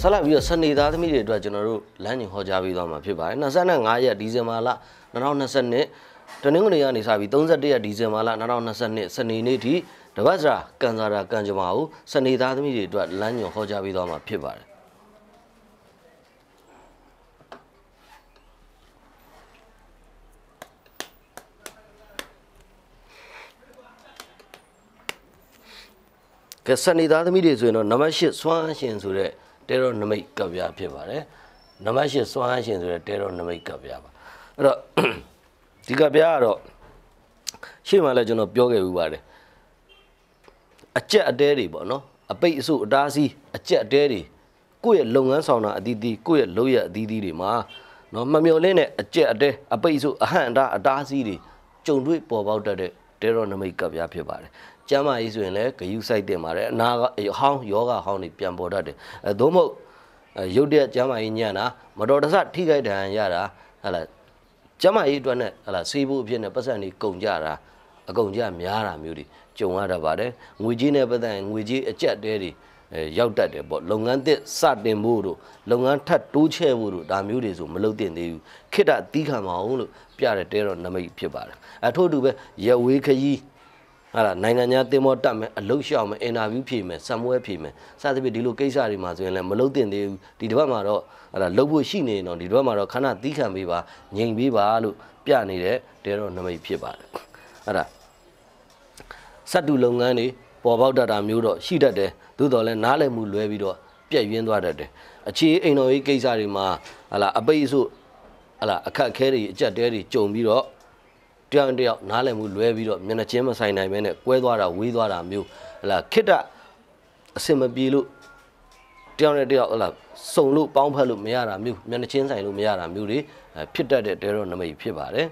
ဆက်လက်ပြီးတော့စနေသားသမီးတွေအတွက်ကျွန်တော်တို့လမ်းညင်ဟောကြားပေးသွားမှာဖြစ်ပါတယ်25ရက်ဒီဇင်ဘာလ2022တနင်္ဂနွေကနေစပြီး31ရက်ဒီဇင်ဘာလ2022စနေနေ့ထိတပတ်စာကန်စာရာကန်ကြမာကိုစနေသားသမီးတွေအတွက်လမ်းညင်ဟောကြားပေးသွားမှာဖြစ်ပါတယ်ကစနေသားသမီးတွေဆိုရင်တော့နံပါတ်8စွမ်းရှင်ဆိုတဲ့တေရောနမိတ်ကဗျာဖြစ်ပါတယ်နမရှင်စွမ်းရှင်ဆိုတဲ့တေရောနမိတ်ကဗျာပါအဲ့တော့ဒီကဗျာကတော့ရှေ့မှာလည်းကျွန်တော်ပြောခဲ့ပြီးပါတယ်အကြက်အတဲတွေပေါ့နော် အပိတ်အစုအတားစီးအကြက်အတဲတွေကိုယ့်ရဲ့လုပ်ငန်းဆောင်တာအသီးသီးကိုယ့်ရဲ့လုပ်ရအသီးသီးတွေမှာနော်မမျော်လင့်တဲ့အကြက်အတဲအပိတ်အစုအဟန့်အတားအတားစီးတွေကြုံတွေ့ပေါ်ပေါက်တတ်တဲ့တေရောနမိတ်ကဗျာဖြစ်ပါတယ်ကျမ်းမာရေးဆိုရင်လည်းဂယုစိုက်တင်ပါတယ်အနာဟောင်းယောဂဟောင်းတွေပြန်ပေါ်တတ်တယ်အဲသို့မဟုတ်ရုပ်တရက်ကျမ်းမာရေးညံ့တာမတော်တဆထိခိုက်ဒဏ်ရာရတာဟဲ့လားကျမ်းမာရေးအတွက်နဲ့ဟဲ့လားဆေးဖို့အဖြစ်နဲ့ပတ်စံတွေကုန်ကြတာအကုန်ကြများတာမျိုးတွေကြုံရတာပါတယ်ငွေကြီးနဲ့ပတ်သက်ငွေကြီးအကျက်တဲတွေရောက်တတ်တယ်ပေါ့လုပ်ငန်းသစ်စတင်ဖို့တို့လုပ်ငန်းထပ်တိုးချဲ့ဖို့တို့ဒါမျိုးတွေဆိုမလုပ်တင်သေးဘူးခိတ္တအသီးခံမအောင်လို့ပြတဲ့တဲတော့နမိတ်ဖြစ်ပါတယ်အထို့တူပဲရဝေးခကြီးအဲ့ဒါနိုင်ငံခြားသင်္ဘောတက်မယ်အလုပ်ရှောက်မယ်အင်တာဗျူးဖြေမယ်ဆမ်မွဲဖြေမယ်စသဖြင့်ဒီလိုကိစ္စတွေမှာဆိုရင်လည်းမလုပ်သင့်သေးဘူးဒီတစ်ပတ်မှာတော့အဲ့ဒါလုပ်ဖို့ရှိနေရင်တော့ဒီတစ်ပတ်မှာတော့ခဏသီးခံပေးပါငြိမ်ပေးပါလို့ပြနေတဲ့တဲတော့နမိတ်ဖြစ်ပါတယ်အဲ့ဒါစက်တူလုပ်ငန်းတွေပေါ်ပေါက်တတ်တာမျိုးတော့ရှိတတ်တယ်သို့တော်လည်းနားလည်မှုလွဲပြီးတော့ပြက်ယွင်းသွားတတ်တယ်အခြေအိမ်တော်ကြီးကိစ္စတွေမှာဟလာအပိတ်ဆို့ဟလာအခက်အခဲတွေအကြက်တဲတွေကြုံပြီးတော့တယောက်တယောက်နားလည်မှုလွဲပြီးတော့မျက်နှာချင်းမဆိုင်နိုင်ပဲနဲ့ကွဲသွားတာဝေးသွားတာမျိုးဟလာခိတအစင်မပြေလို့တယောက်နဲ့တယောက်ဟလာစုံလို့ပေါင်းဖက်လို့မရတာမျိုးမျက်နှာချင်းဆိုင်လို့မရတာမျိုးတွေဖြစ်တတ်တဲ့တဲတော်နမိတ်ဖြစ်ပါတယ်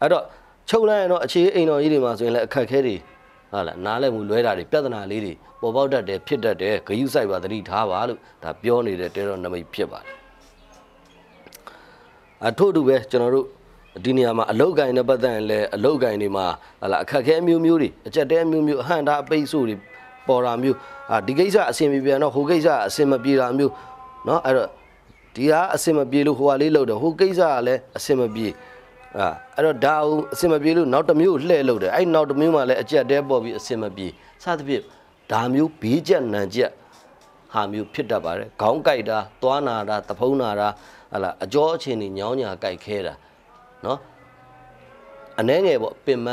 အဲ့တော့ချုပ်လိုက်ရင်တော့အခြေအိမ်တော်ကြီးတွေမှာဆိုရင်လည်းအခက်ခဲတွေဟုတ်လားနားလည်မှုလွဲတာတွေပြဿနာလေးတွေပေါ်ပေါက်တတ်တယ်ဖြစ်တတ်တယ်ဂယုစိုက်ပါသတိထားပါလို့ဒါပြောနေတဲ့တဲတော်နမိတ်ဖြစ်ပါတယ်အထို့တူပဲကျွန်တော်တို့ဒီနေရာမှာအလုတ်ကင်နဲ့ပတ်သက်ရင်လည်းအလုတ်ကင်တွေမှာဟလာအခက်ခဲမျိုးမျိုးတွေအကြက်တဲမျိုးမျိုးအဟန့်တာအပိတ်ဆို့တွေပေါ်တာမျိုးအာဒီကိစ္စအဆင်မပြေတော့ဟိုကိစ္စအဆင်မပြေတာမျိုးเนาะအဲ့တော့ဒီဟာအဆင်မပြေလို့ဟိုဟာလေးလောက်တယ်ဟိုကိစ္စကလည်းအဆင်မပြေအာအဲ့တော့ဒါအောင်အဆင်မပြေလို့နောက်တစ်မျိုးလှည့်လို့တယ်အဲ့နောက်တစ်မျိုးမှလည်းအကြက်တဲပေါ်ပြီးအဆင်မပြေစသဖြင့်ဒါမျိုးဘေးကျက်နံကျက်ဟာမျိုးဖြစ်တတ်ပါတယ်ခေါင်းကြိုက်တာသွားနာတာတဖုံးနာတာဟလာ အကြောအခြေအနေညောင်းညာကြိုက်ခဲတာနော်အနှဲငယ်ပေါ့ပင်မ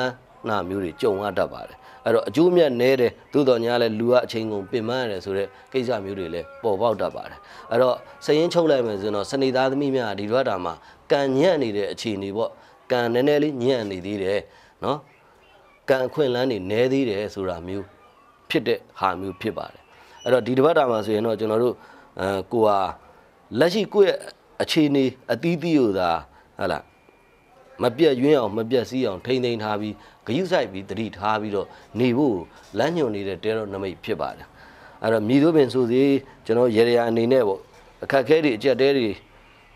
နာမျိုးတွေကြုံရတတ်ပါတယ်အဲ့တော့အကျိုးမြတ်နဲတယ်သို့တော်ညာလည်းလူကအချင်းကုန်ပင်မရတယ်ဆိုတော့ကိစ္စမျိုးတွေလည်းပေါ်ပေါက်တတ်ပါတယ်အဲ့တော့စရင်ချုပ်လိုက်မယ်ဆိုရင်တော့စနေသားသမီးများဒီလိုတာမှာကံညံ့နေတဲ့အခြေအနေပေါ့ကံနည်းနည်းလေးညံ့နေသေးတယ်နော်ကံအခွင့်အလန်းတွေနဲသေးတယ်ဆိုတာမျိုးဖြစ်တဲ့ဟာမျိုးဖြစ်ပါတယ်အဲ့တော့ဒီတစ်ပတ်တာမှာဆိုရင်တော့ကျွန်တော်တို့အဲကိုဟာလက်ရှိကိုယ့်ရဲ့အခြေအနေအသီးသီးကိုသာဟဟလားမပြတ်ယွင်းအောင်မပြတ်စီးအောင်ထိမ့်သိမ်းထားပြီးဂရုစိုက်ပြီးတတိထားပြီးတော့နေဖို့လမ်းညွှန်နေတဲ့တဲတော်နမိတ်ဖြစ်ပါတယ်အဲ့တော့မြည်သူပင်ဆိုစီကျွန်တော်ရေရာအနေနဲ့ပေါ့အခက်ခဲတွေအကျက်တဲတွေ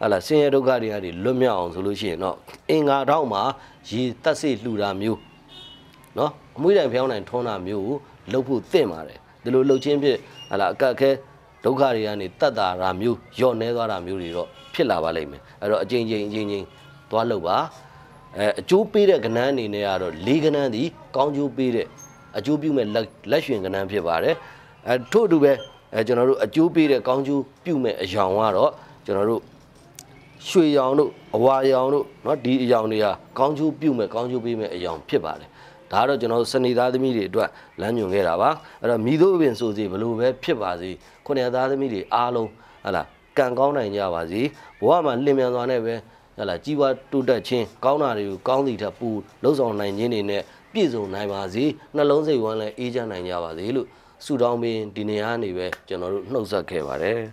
ဟာလားဆင်းရဲဒုက္ခတွေအားတွေလွတ်မြောက်အောင်ဆိုလို့ရှိရင်တော့အင်္ဂါတော့မှာရေတက်စေလှူတာမျိုးနော်အမွှေးတိုင်ဖျောင်းတိုင်ထွန်းတာမျိုးကိုလှုပ်ဖို့သင့်ပါတယ်ဒီလိုလှုပ်ခြင်းဖြင့်ဟာလားအခက်ခဲဒုက္ခတွေကနေတတ်တာရာမျိုးညော့နေသွားတာမျိုးတွေတော့ဖြစ်လာပါလိမ့်မယ်အဲ့တော့အချိန်ချင်းအချိန်ချင်းသွားလှုပ်ပါအဲအကျိုးပေးတဲ့ကဏ္ဍအနေနဲ့ကတော့၄ကဏ္ဍသည်ကောင်းကျိုးပေးတဲ့အကျိုးပြုမဲ့လက်ရှင်ကဏ္ဍဖြစ်ပါတယ်အဲထို့အတူပဲအဲကျွန်တော်တို့အကျိုးပေးတဲ့ကောင်းကျိုးပြုမဲ့အယောင်ကတော့ကျွန်တော်တို့ရွှေရောင်တို့အဝါရောင်တို့เนาะဒီအယောင်တွေဟာကောင်းကျိုးပြုမဲ့ကောင်းကျိုးပေးမဲ့အယောင်ဖြစ်ပါတယ်ဒါကတော့ကျွန်တော်တို့စနေသားသမီးတွေအတွက်လမ်းညွှန်ခဲ့တာပါအဲ့တော့မိသူပင်ဆိုစီဘလို့ပဲဖြစ်ပါစေခုနှစ်သားသမီးတွေအားလုံးဟလာကံကောင်းနိုင်ကြပါစေဘဝမှာလင်မြန်စွာနဲ့ပဲဟလာကြီးပွားတိုးတက်ခြင်းကောင်းတာတွေကိုကောင်းသည့်ထက်ပိုလှုပ်ဆောင်နိုင်ခြင်းတွေနဲ့ပြည့်စုံနိုင်ပါစေနှလုံးစိတ်ဝမ်းလည်းအေးချမ်းနိုင်ကြပါစေလို့ဆုတောင်းပြီးဒီနေရာကနေပဲကျွန်တော်တို့နှုတ်ဆက်ခဲ့ပါတယ်။